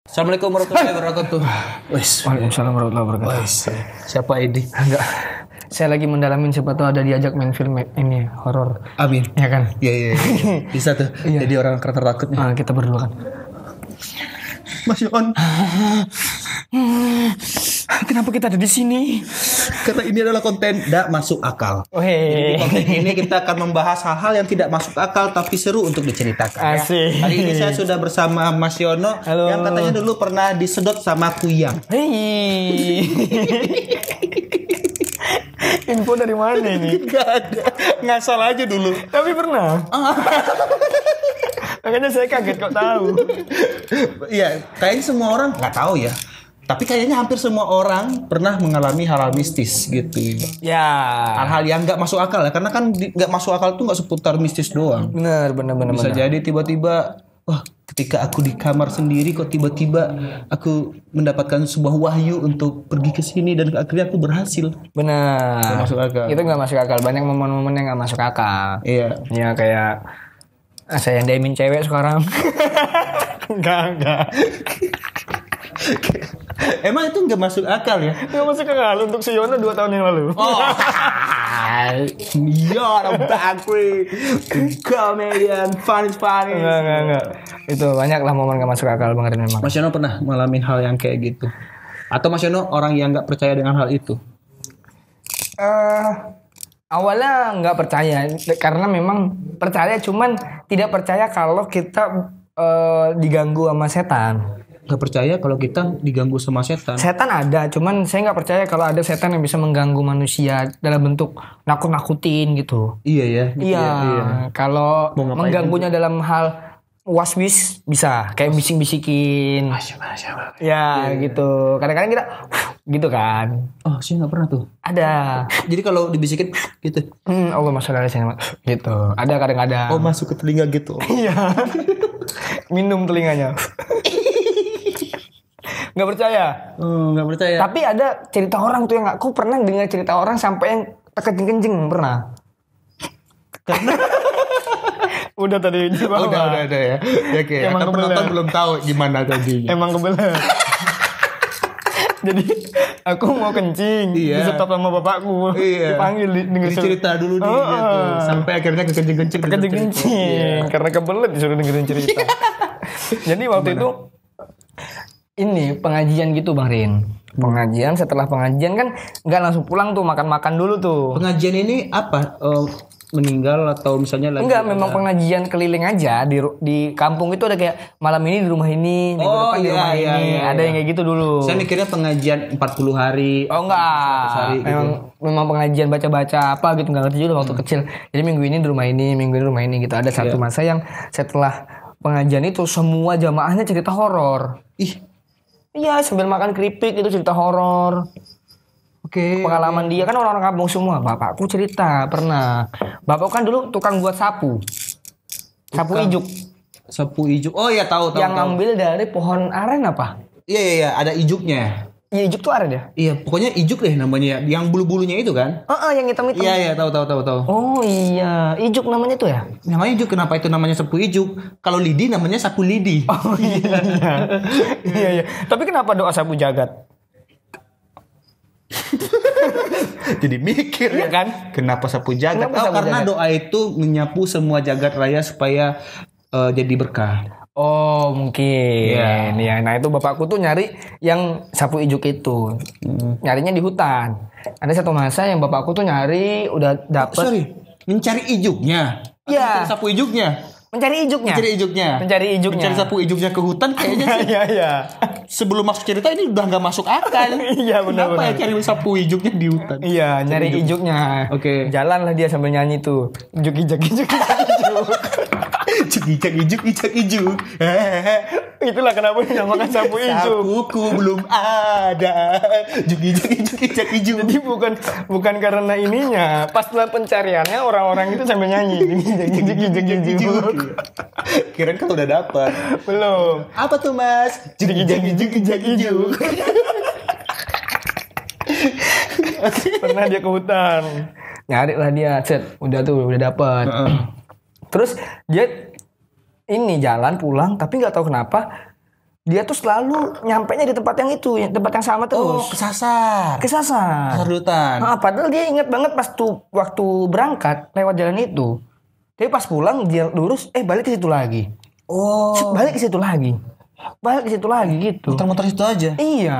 Assalamualaikum warahmatullahi wabarakatuh. Wes. Waalaikumsalam warahmatullahi wabarakatuh. Wes. Siapa ini? Enggak. Saya lagi mendalamin siapa tahu ada diajak main film ini horor. Amin. Ya kan? Iya iya. Ya. Bisa tuh. ya. Jadi orang kereta takut Nah, kita berdua kan. Masih on. Kenapa kita ada di sini? Karena ini adalah konten tidak masuk akal. Oh, hey. Jadi di konten ini kita akan membahas hal-hal yang tidak masuk akal tapi seru untuk diceritakan. Asik. Ya. Hari ini saya sudah bersama Mas Yono Halo. yang katanya dulu pernah disedot sama kuyang. Hey. Info dari mana ini? Gak ada. Ngasal aja dulu. Tapi pernah. Ah. Makanya saya kaget kok tahu. Iya, kayaknya semua orang nggak tahu ya. Tapi kayaknya hampir semua orang pernah mengalami hal-hal mistis gitu. Ya. Hal-hal yang nggak masuk akal ya, karena kan nggak masuk akal tuh nggak seputar mistis doang. Bener, bener, bener. Bisa bener. jadi tiba-tiba, wah ketika aku di kamar sendiri kok tiba-tiba aku mendapatkan sebuah wahyu untuk pergi ke sini dan akhirnya aku berhasil. Benar. masuk akal. Itu nggak masuk akal. Banyak momen-momen yang nggak masuk akal. Iya. Iya kayak ah, saya yang daimin cewek sekarang. enggak, enggak. Emang itu nggak masuk akal ya? Nggak masuk akal untuk si Yona dua tahun yang lalu. Oh. Yona iya, Bakri, komedian funny funny. Enggak enggak enggak. Itu banyak lah momen nggak masuk akal banget memang. Mas Yono pernah ngalamin hal yang kayak gitu? Atau Mas Yono orang yang nggak percaya dengan hal itu? uh, awalnya nggak percaya karena memang percaya cuman tidak percaya kalau kita uh, diganggu sama setan nggak percaya kalau kita diganggu sama setan. Setan ada, cuman saya nggak percaya kalau ada setan yang bisa mengganggu manusia dalam bentuk nakut-nakutin gitu. Iya ya. Gitu iya. Ya, iya. Kalau mengganggunya itu? dalam hal was-wis bisa, kayak bisik bisikin Ya, iya. gitu. Kadang-kadang kita gitu kan. Oh, sih nggak pernah tuh. Ada. Jadi kalau dibisikin gitu. Hmm, Allah dari Allah gitu. Ada kadang-kadang. Oh, masuk ke telinga gitu. Iya. Minum telinganya. nggak percaya oh, nggak hmm, percaya tapi ada cerita orang tuh yang aku pernah dengar cerita orang sampai yang terkencing kencing pernah karena udah tadi di bawah. Udah, udah, udah ya. Ya oke. Emang Kata penonton belum tahu gimana tadi. Emang kebelah Jadi aku mau kencing iya. disetop sama bapakku iya. dipanggil dengan cerita dulu nih oh. dia tuh. sampai akhirnya kekencing kencing kencing kencing iya. karena kebelet disuruh dengerin cerita jadi waktu Gimana? itu ini pengajian gitu Bang Rin. Pengajian setelah pengajian kan nggak langsung pulang tuh makan-makan dulu tuh. Pengajian ini apa? Uh, meninggal atau misalnya lagi Enggak, memang pengajian keliling aja di di kampung itu ada kayak malam ini di rumah ini, minggu oh, iya, di rumah iya, ini. Iya, ada yang iya. kayak gitu dulu. Saya mikirnya pengajian 40 hari. Oh enggak. Hari, gitu. memang gitu. memang pengajian baca-baca apa gitu nggak ngerti juga waktu hmm. kecil. Jadi minggu ini di rumah ini, minggu ini di rumah ini gitu. Ada satu iya. masa yang setelah pengajian itu semua jamaahnya cerita horor. Ih, Iya sambil makan keripik itu cerita horor. Oke. Okay. Pengalaman dia kan orang-orang kampung semua. Bapakku cerita pernah. Bapak kan dulu tukang buat sapu. Tukang. Sapu ijuk. Sapu ijuk. Oh iya tahu tahu. Yang tahu. ngambil dari pohon aren apa? Iya iya iya ada ijuknya. Ya, ijuk tuh ada deh. Iya, pokoknya ijuk deh namanya Yang bulu-bulunya itu kan? oh, oh, yang hitam itu? Iya, iya, tahu tahu tahu tahu. Oh iya, ijuk namanya tuh ya? Namanya ijuk. Kenapa itu namanya sapu ijuk? Kalau lidi namanya sapu lidi. Oh iya. iya, iya. Tapi kenapa doa sapu jagat? Jadi mikir iya ya kan? Kenapa sapu jagat? Kenapa oh, sapu karena jagat? doa itu menyapu semua jagat raya supaya uh, jadi berkah. Oh mungkin ya. Nah itu bapakku tuh nyari yang sapu ijuk itu, hmm. nyarinya di hutan. Ada satu masa yang bapakku tuh nyari udah dapet. Sorry, mencari ijuknya. Iya. Sapu ijuknya. Mencari ijuknya. Mencari ijuknya. Mencari ijuknya. Mencari sapu ijuknya ke hutan kayaknya sih. Iya iya. Sebelum masuk cerita ini udah nggak masuk akal. iya benar. Kenapa ya benar. ya cari sapu ijuknya di hutan? Iya, nyari ijuknya. Oke. Jalanlah dia sambil nyanyi tuh. Ijuk ijuk ijuk ijuk. ijuk ijuk ijuk ijuk ijuk itulah kenapa dinamakan sapu ijuk sapuku belum ada ijuk ijuk ijuk ijuk ijuk jadi bukan bukan karena ininya pas pencariannya orang-orang itu sambil nyanyi ijuk ijuk ijuk ijuk kira kan udah dapat belum apa tuh mas ijuk ijuk ijuk ijuk ijuk pernah dia ke hutan nyari lah dia set udah tuh udah dapat uh -uh. terus dia ini jalan pulang tapi nggak tahu kenapa dia tuh selalu nyampe nya di tempat yang itu, tempat yang sama oh, terus. Oh, kesasar. Kesasar. Kesasar Nah, padahal dia inget banget pas tuh waktu berangkat lewat jalan itu. Tapi pas pulang dia lurus, eh balik ke situ lagi. Oh. Balik ke situ lagi. Balik ke situ lagi gitu. Muter-muter situ aja. Iya.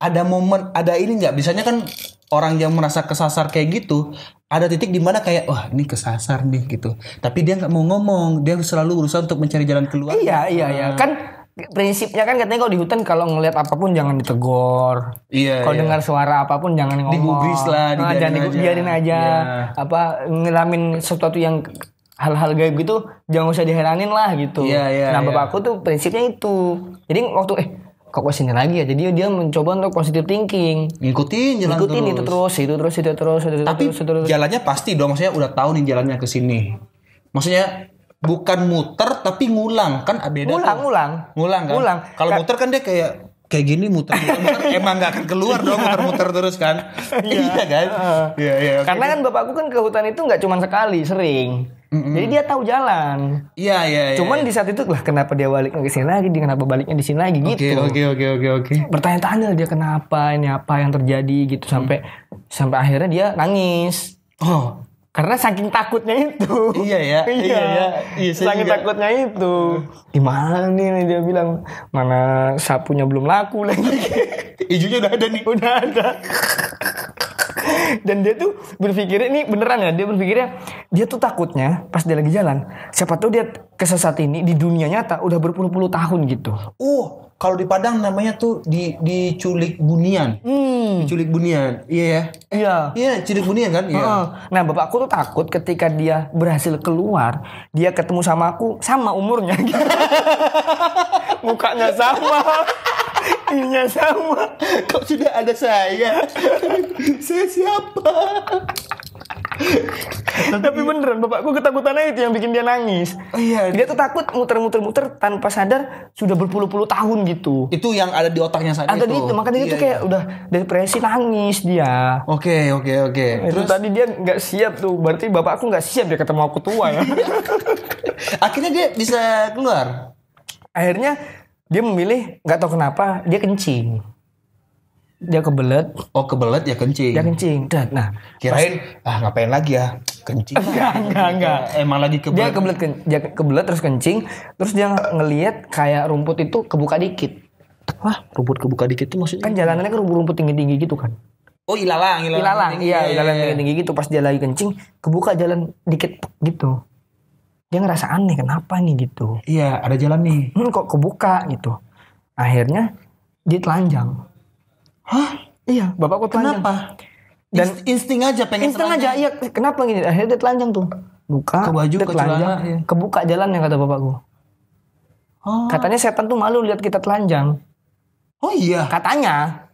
Ada momen, ada ini nggak? Biasanya kan orang yang merasa kesasar kayak gitu ada titik di mana kayak wah ini kesasar nih gitu tapi dia nggak mau ngomong dia selalu berusaha untuk mencari jalan keluar iya iya iya ah. kan prinsipnya kan katanya kalau di hutan kalau ngelihat apapun jangan ditegor. Iya. Kalau iya. dengar suara apapun jangan ngomong. Digubris lah, nah, jangan digubris, aja. biarin aja. Iya. Apa ngelamin sesuatu yang hal-hal gaib gitu jangan usah diheranin lah gitu. Iya, iya, nah, iya. bapakku tuh prinsipnya itu. Jadi waktu eh kok ke sini lagi ya jadi dia mencoba untuk positive thinking ngikutin jalan ngikutin terus. itu terus itu terus itu terus itu tapi terus, itu terus. jalannya pasti dong maksudnya udah tahu nih jalannya ke sini maksudnya bukan muter tapi ngulang kan beda ngulang tuh. ngulang ngulang kan ngulang kalau muter kan dia kayak kayak gini muter, muter, emang nggak akan keluar dong muter-muter terus kan iya, iya kan iya iya karena kan bapakku kan ke hutan itu nggak cuma sekali sering Mm-hmm. Jadi dia tahu jalan. Iya iya. iya Cuman yeah. di saat itu lah kenapa dia baliknya ke sini lagi, dia kenapa baliknya di sini lagi gitu. Oke oke oke oke. Bertanya-tanya dia kenapa, ini apa yang terjadi gitu hmm. sampai sampai akhirnya dia nangis. Oh. Karena saking takutnya itu. Iya ya. Iya. iya. ya. iya. iya saking juga. takutnya itu. Hmm. Gimana nih dia bilang mana sapunya belum laku lagi. Ijunya udah ada nih. Udah ada. dan dia tuh berpikirnya ini beneran ya dia berpikirnya dia tuh takutnya pas dia lagi jalan siapa tuh dia kesesat ini di dunia nyata udah berpuluh-puluh tahun gitu uh kalau di Padang namanya tuh di diculik bunian hmm. diculik bunian iya ya yeah. iya iya culik bunian kan iya uh, nah bapakku tuh takut ketika dia berhasil keluar dia ketemu sama aku sama umurnya gitu. mukanya sama artinya sama kok tidak ada saya saya siapa tapi, beneran bapakku ketakutan aja itu yang bikin dia nangis iya dia tuh takut muter-muter-muter tanpa sadar sudah berpuluh-puluh tahun gitu itu yang ada di otaknya saat ada itu makanya iya, dia tuh kayak iya. udah depresi nangis dia oke oke oke itu tadi dia nggak siap tuh berarti bapakku nggak siap dia ketemu aku tua ya akhirnya dia bisa keluar akhirnya dia memilih nggak tahu kenapa dia kencing dia kebelet oh kebelet ya kencing dia kencing dan nah kirain ah ngapain lagi ya kencing enggak enggak enggak emang lagi kebelet dia kebelet ke, dia kebelet terus kencing terus dia ngelihat kayak rumput itu kebuka dikit wah rumput kebuka dikit itu maksudnya kan jalanannya kan rumput rumput tinggi tinggi gitu kan oh ilalang ilalang, ilalang iya, iya ilalang iya, iya. tinggi tinggi gitu pas dia lagi kencing kebuka jalan dikit gitu dia ngerasa aneh kenapa nih gitu iya ada jalan nih hmm, kok kebuka gitu akhirnya dia telanjang hah iya bapak bapakku telanjang kenapa dan insting aja pengen insting telanjang. aja iya kenapa gini akhirnya dia telanjang tuh buka ke baju ke telanjang celana, iya. kebuka jalan yang kata bapakku oh. katanya setan tuh malu lihat kita telanjang oh iya katanya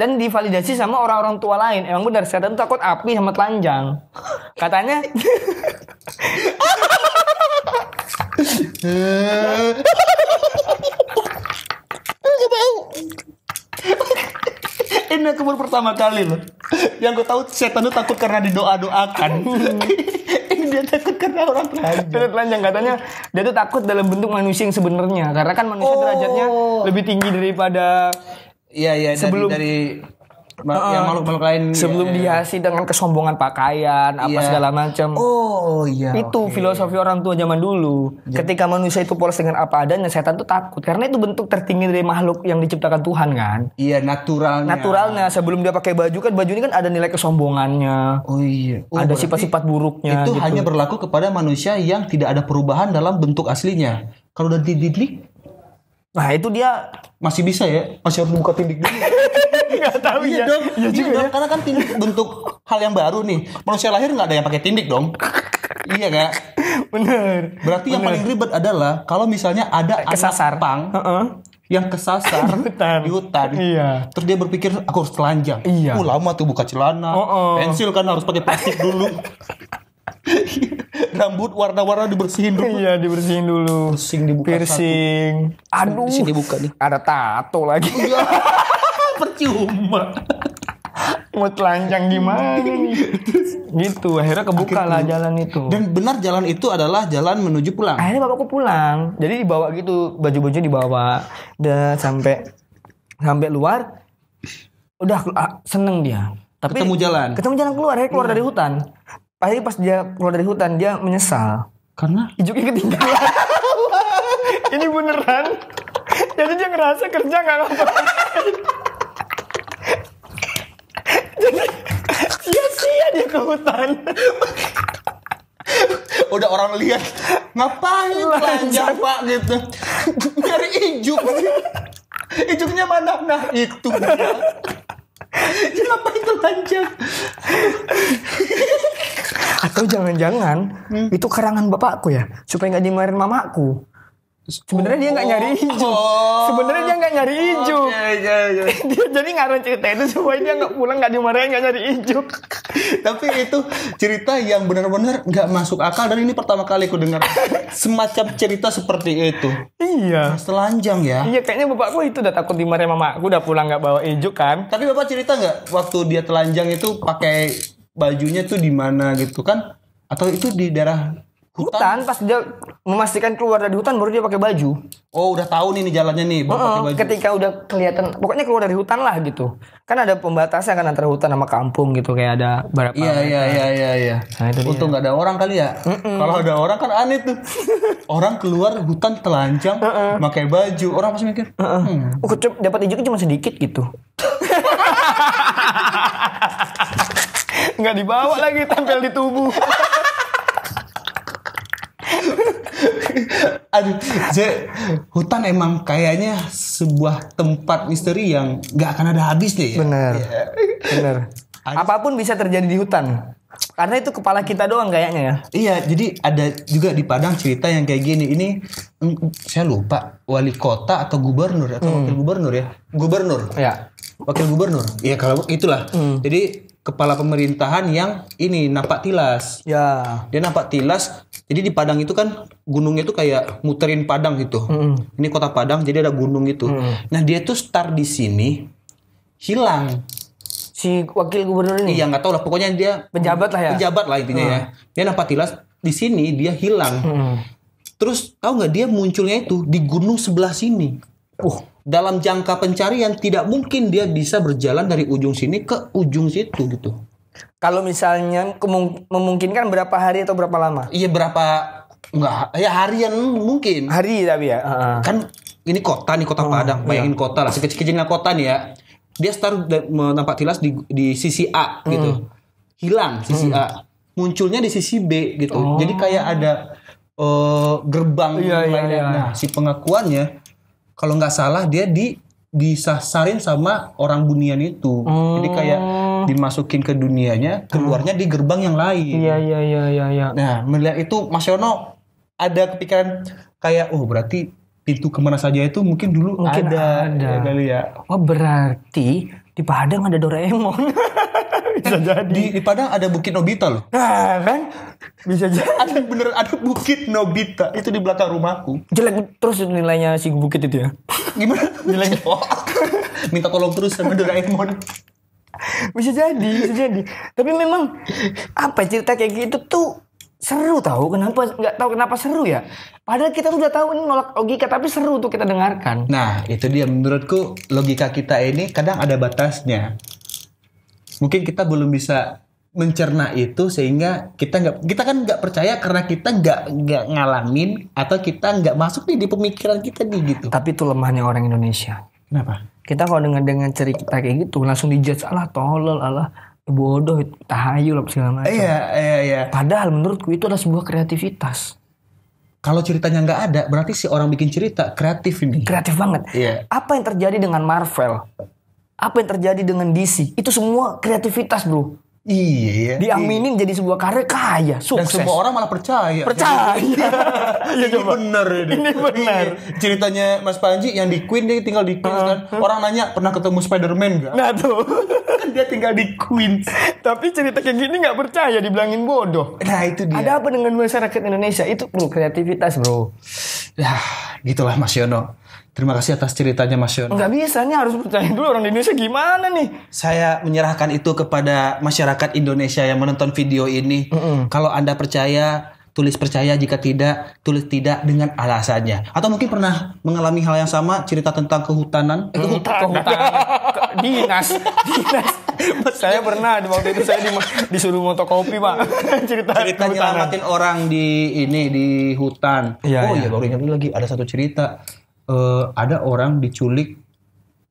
dan divalidasi sama orang-orang tua lain emang benar setan tuh takut api sama telanjang katanya Ini aku pertama kali loh. Yang gue tahu setan itu takut karena didoa-doakan. Ini kan? dia takut karena orang telanjang. telanjang katanya dia tuh takut dalam bentuk manusia yang sebenarnya. Karena kan manusia oh. derajatnya lebih tinggi daripada ya iya dari, sebelum dari uh, yang makhluk-makhluk lain sebelum iya, iya. dihiasi dengan kesombongan pakaian apa iya. segala macam. Oh iya. Itu okay. filosofi orang tua zaman dulu. Iya. Ketika manusia itu polos dengan apa adanya, setan itu takut karena itu bentuk tertinggi dari makhluk yang diciptakan Tuhan kan. Iya, naturalnya. Naturalnya sebelum dia pakai baju kan baju ini kan ada nilai kesombongannya. Oh iya. Oh, ada sifat-sifat buruknya. Itu gitu. hanya berlaku kepada manusia yang tidak ada perubahan dalam bentuk aslinya. Kalau udah dididik Nah itu dia masih bisa ya, masih harus buka tindik dulu. Enggak tahu iya ya. Dong, iya iya ya juga iya dong, karena kan tindik bentuk hal yang baru nih. Manusia lahir nggak ada yang pakai tindik dong. iya gak? Bener. Berarti Bener. yang paling ribet adalah kalau misalnya ada kesasar. anak pang uh -uh. yang kesasar di di hutan. Iya. Terus dia berpikir aku harus telanjang. Iya. Uh, lama tuh buka celana. Oh, oh. Pensil kan harus pakai plastik dulu. rambut warna-warna dibersihin dulu. Iya, dibersihin dulu. Piercing dibuka Piercing. Satu. Aduh. dibuka nih. Ada tato lagi. Percuma. Mau telanjang gimana nih? gitu, akhirnya kebuka Akhirnya. lah jalan itu. Dan benar jalan itu adalah jalan menuju pulang. Akhirnya bapakku pulang. Jadi dibawa gitu, baju baju dibawa. Udah sampai sampai luar udah ah, seneng dia. Tapi ketemu jalan. Ketemu jalan keluar, akhirnya keluar hmm. dari hutan pasti pas dia keluar dari hutan dia menyesal karena ijuknya ketinggalan ini beneran jadi dia ngerasa kerja nggak ngapa jadi sia-sia dia ke hutan udah orang lihat ngapain belanja pak gitu nyari ijuk ijuknya mana nah itu dia Kenapa itu lancang? Atau jangan-jangan hmm. itu karangan bapakku ya, supaya nggak dimarahin mamaku. Sebenarnya dia nggak nyari oh. hijau. Oh. Sebenarnya dia nggak nyari hijau. dia jadi ngarang cerita itu supaya dia nggak pulang nggak dimarahin nggak nyari hijau. Tapi itu cerita yang benar-benar nggak masuk akal dan ini pertama kali aku dengar semacam cerita seperti itu. Iya. Selanjang ya. Iya kayaknya bapakku itu udah takut dimarahin mama. Aku udah pulang nggak bawa hijau kan. Tapi bapak cerita nggak waktu dia telanjang itu pakai bajunya tuh di mana gitu kan? Atau itu di daerah hutan, hutan pas dia memastikan keluar dari hutan baru dia pakai baju. Oh, udah tahu nih, nih jalannya nih baru uh -uh, pakai baju. Ketika udah kelihatan pokoknya keluar dari hutan lah gitu. Kan ada pembatasnya kan antara hutan sama kampung gitu kayak ada berapa. Iya iya iya iya iya. Nah, itu Untung nggak ada orang kali ya. uh -uh. Kalau ada orang kan aneh tuh. orang keluar hutan telanjang, uh -uh. pakai baju. Orang pasti mikir, uh -uh. hmm. Oh, dapat ijuk cuma sedikit gitu. Nggak dibawa lagi tempel di tubuh. Aduh, jadi hutan emang kayaknya sebuah tempat misteri yang nggak akan ada habisnya ya. Bener, ya. bener. Apapun bisa terjadi di hutan. Karena itu kepala kita doang kayaknya ya. Iya, jadi ada juga di Padang cerita yang kayak gini. Ini saya lupa wali kota atau gubernur atau hmm. wakil gubernur ya. Gubernur. Ya. Wakil gubernur. Iya, kalau itulah. Hmm. Jadi kepala pemerintahan yang ini nampak tilas. Ya. Dia nampak tilas. Jadi di Padang itu kan gunungnya itu kayak muterin Padang gitu. Mm. Ini kota Padang, jadi ada gunung itu. Mm. Nah dia tuh start di sini hilang. Si wakil gubernur ini. Iya nggak tahu lah. Pokoknya dia pejabat lah ya. Pejabat lah intinya ya. mm. ya. Dia nampak tilas di sini dia hilang. Mm. Terus tahu nggak dia munculnya itu di gunung sebelah sini. Uh dalam jangka pencarian tidak mungkin dia bisa berjalan dari ujung sini ke ujung situ gitu. Kalau misalnya memungkinkan berapa hari atau berapa lama? Iya berapa enggak ya harian mungkin. Hari tapi ya. Kan ini kota nih kota oh, Padang. Iya. Bayangin kota lah sekecil-kecilnya kota nih ya. Dia start menampak tilas di di sisi A gitu. hmm. gitu. Hilang sisi hmm. A. Munculnya di sisi B gitu. Oh. Jadi kayak ada uh, gerbang iya, Iya, iya. Nah, si pengakuannya kalau nggak salah dia di disasarin sama orang bunian itu. Oh. Jadi kayak oh. dimasukin ke dunianya, keluarnya di gerbang yang lain. Iya iya iya iya iya. Nah, melihat itu Mas Yono ada kepikiran kayak oh berarti pintu kemana saja itu mungkin dulu mungkin ada, ada. Ya, kali ya. Oh berarti di Padang ada Doraemon. bisa eh, jadi. Di, di Padang ada Bukit Nobita loh. Nah, kan? Bisa jadi. ada bener ada Bukit Nobita itu di belakang rumahku. Jelek terus nilainya si bukit itu ya. Gimana? Jelek. Minta tolong terus sama Doraemon. bisa jadi, bisa jadi. Tapi memang apa cerita kayak gitu tuh seru tahu kenapa nggak tahu kenapa seru ya padahal kita tuh udah tahu ini nolak logika tapi seru tuh kita dengarkan nah itu dia menurutku logika kita ini kadang ada batasnya mungkin kita belum bisa mencerna itu sehingga kita nggak kita kan nggak percaya karena kita nggak nggak ngalamin atau kita nggak masuk nih di pemikiran kita nih gitu. Tapi itu lemahnya orang Indonesia. Kenapa? Kita kalau dengan dengan cerita kayak gitu langsung dijudge Allah tolol Allah bodoh tahayul segala macam. Iya iya iya. Padahal menurutku itu adalah sebuah kreativitas. Kalau ceritanya nggak ada, berarti si orang bikin cerita kreatif ini. Kreatif banget. Iya. Apa yang terjadi dengan Marvel? apa yang terjadi dengan DC itu semua kreativitas bro Iya. Diaminin iya. jadi sebuah karya kaya, sukses. Dan semua orang malah percaya. Percaya. ya, ini coba. bener ini. Ini bener. Iya. Ceritanya Mas Panji yang di Queen dia tinggal di Queen uh, kan. Uh-huh. Orang nanya pernah ketemu Spiderman gak? Nah tuh. Kan dia tinggal di Queen Tapi cerita kayak gini nggak percaya dibilangin bodoh. Nah itu dia. Ada apa dengan masyarakat Indonesia? Itu bro kreativitas bro. Ya gitulah Mas Yono. Terima kasih atas ceritanya Mas Yono. Enggak bisa, nih harus percaya dulu orang Indonesia gimana nih? Saya menyerahkan itu kepada masyarakat Indonesia yang menonton video ini. Mm -mm. Kalau Anda percaya, tulis percaya jika tidak tulis tidak dengan alasannya atau mungkin pernah mengalami hal yang sama cerita tentang kehutanan eh, kehutanan, kehutanan. Ke, dinas dinas saya pernah di waktu itu saya di, disuruh motokopi pak cerita cerita nyelamatin orang di ini di hutan ya, oh iya ya, baru ingat lagi ada satu cerita uh, ada orang diculik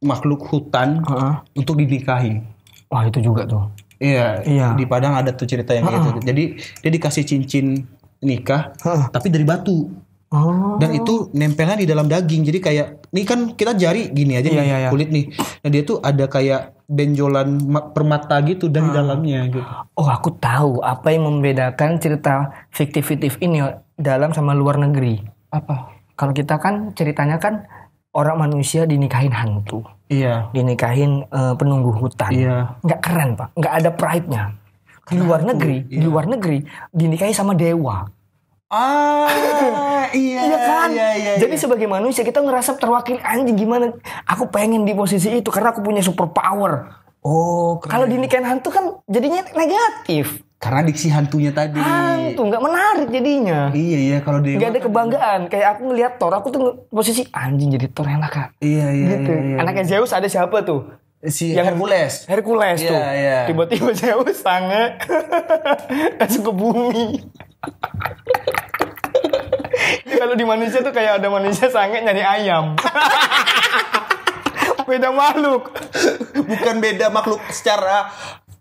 makhluk hutan uh-huh. untuk dinikahi. Wah itu juga tuh. Iya, iya. Di Padang ada tuh cerita yang uh-huh. gitu. Jadi dia dikasih cincin nikah, uh-huh. tapi dari batu. Oh. Dan itu nempelnya di dalam daging. Jadi kayak ini kan kita jari gini aja iya, nih, iya, iya. kulit nih. Nah, dia tuh ada kayak benjolan permata gitu dan hmm. di dalamnya gitu. Oh, aku tahu apa yang membedakan cerita fiktif-fiktif ini dalam sama luar negeri. Apa? kalau kita kan ceritanya kan orang manusia dinikahin hantu. Iya. Dinikahin uh, penunggu hutan. Iya. Nggak keren pak, nggak ada pride-nya. Di luar negeri, iya. di luar negeri dinikahi sama dewa. Ah, iya, iya kan? Iya, iya, iya. Jadi sebagai manusia kita ngerasa terwakil anjing gimana? Aku pengen di posisi itu karena aku punya super power. Oh, kalau dinikahin hantu kan jadinya negatif. Karena diksi hantunya tadi. Hantu nggak menarik jadinya. Iya iya kalau dia nggak ada kebanggaan. Kayak aku ngeliat Thor, aku tuh posisi anjing jadi Thor enak kan. Iya iya. Gitu. Iya, iya. Anaknya Zeus ada siapa tuh? si yang Hercules. Hercules iya, tuh. iya. Tiba-tiba Zeus tangga kasih ke bumi. Kalau di manusia tuh kayak ada manusia sange nyari ayam. beda makhluk. Bukan beda makhluk secara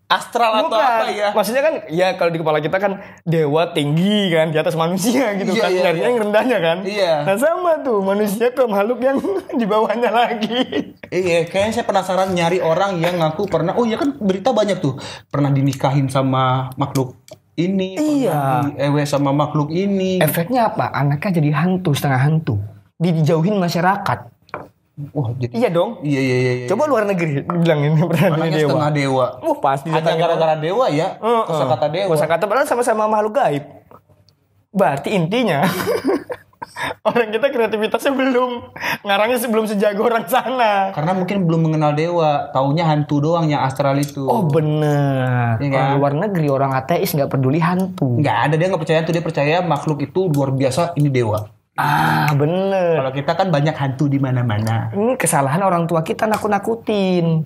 astral Bukan. atau apa ya? Maksudnya kan ya kalau di kepala kita kan dewa tinggi kan di atas manusia gitu iya, kan. iya, iya. yang rendahnya kan. Iya. Nah sama tuh manusia ke makhluk yang di bawahnya lagi. Iya, kayaknya saya penasaran nyari orang yang ngaku pernah oh ya kan berita banyak tuh pernah dinikahin sama makhluk ini iya. ewe sama makhluk ini efeknya apa anaknya jadi hantu setengah hantu dijauhin masyarakat Wah, jadi iya dong. Iya iya iya. iya. Coba luar negeri ini pertanyaannya dewa. setengah dewa. Wah, pasti ada gara-gara dewa ya. Uh, uh. Kosakata dewa. Kosakata padahal sama-sama makhluk gaib. Berarti intinya orang kita kreativitasnya belum ngarangnya sebelum sejago orang sana. Karena mungkin belum mengenal dewa, taunya hantu doang yang astral itu. Oh benar. Ya, kan? luar negeri orang ateis nggak peduli hantu. Nggak ada dia nggak percaya hantu dia percaya makhluk itu luar biasa ini dewa. Gitu. Ah, bener. Kalau kita kan banyak hantu di mana-mana. Hmm, kesalahan orang tua kita nakut-nakutin.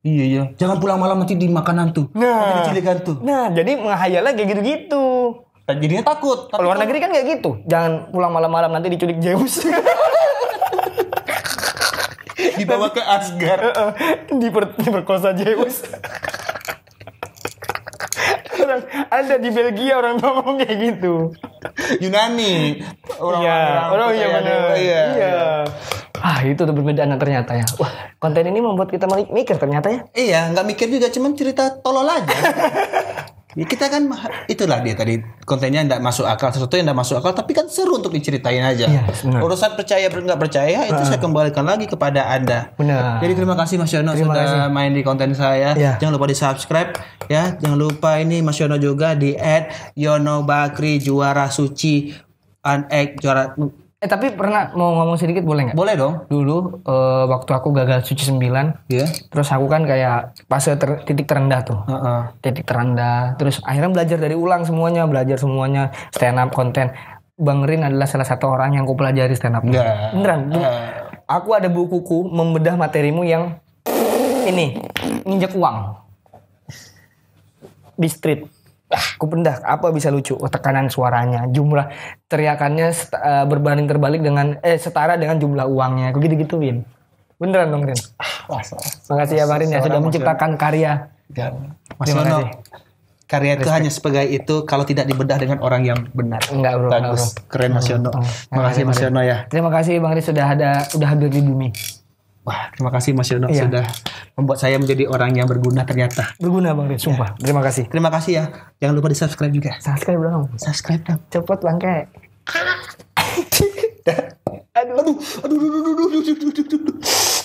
Iya, iya. Jangan pulang malam nanti dimakan hantu. Nah, nanti hantu. Nah, jadi menghayalnya kayak gitu-gitu. Jadinya takut. Kalau luar negeri kan kayak gitu. Jangan pulang malam-malam nanti diculik Zeus. Dibawa ke Asgard. Diper, diperkosa Zeus. ada di Belgia orang ngomong kayak gitu. Yunani, orang iya. orang oh, iya gitu ya. benar iya. iya. Ah itu tuh perbedaannya ternyata ya. Wah konten ini membuat kita mikir ternyata ya. Iya nggak mikir juga cuman cerita tolol aja. Ya, kita kan itulah dia tadi kontennya tidak masuk akal sesuatu yang tidak masuk akal tapi kan seru untuk diceritain aja Iya, urusan percaya nggak percaya itu uh. saya kembalikan lagi kepada anda benar. jadi terima kasih Mas Yono terima sudah kasih. main di konten saya ya. jangan lupa di subscribe ya jangan lupa ini Mas Yono juga di add Yono Bakri Juara Suci an eh juara eh tapi pernah mau ngomong sedikit boleh nggak boleh dong dulu uh, waktu aku gagal cuci sembilan yeah. terus aku kan kayak fase ter, titik terendah tuh uh -uh. titik terendah terus akhirnya belajar dari ulang semuanya belajar semuanya stand up konten Bang Rin adalah salah satu orang yang aku pelajari stand up. Yeah. Beneran. Uh. Aku ada bukuku membedah materimu yang ini nginjek uang di street aku pendah apa bisa lucu oh, tekanan suaranya jumlah teriakannya eh, berbanding terbalik dengan eh setara dengan jumlah uangnya gitu gitu Win beneran dong Rin ah, makasih ya Marin ya sudah menciptakan karya dan ya, Mas Terima kasih. Karya itu hanya sebagai itu kalau tidak dibedah dengan orang yang benar. Enggak bro. Bagus, keren Mas Yono. Terima kasih Mas Yono ya. Terima kasih Bang Riz sudah ada sudah hadir di bumi. Wah, terima kasih Mas Yono iya. sudah membuat saya menjadi orang yang berguna ternyata. Berguna Bang Rin, sumpah. Ya. Terima kasih. Terima kasih ya. Jangan lupa di-subscribe juga. Subscribe dong. Subscribe dong. Cepet aduh, aduh, aduh, aduh, aduh, aduh, aduh, aduh, aduh.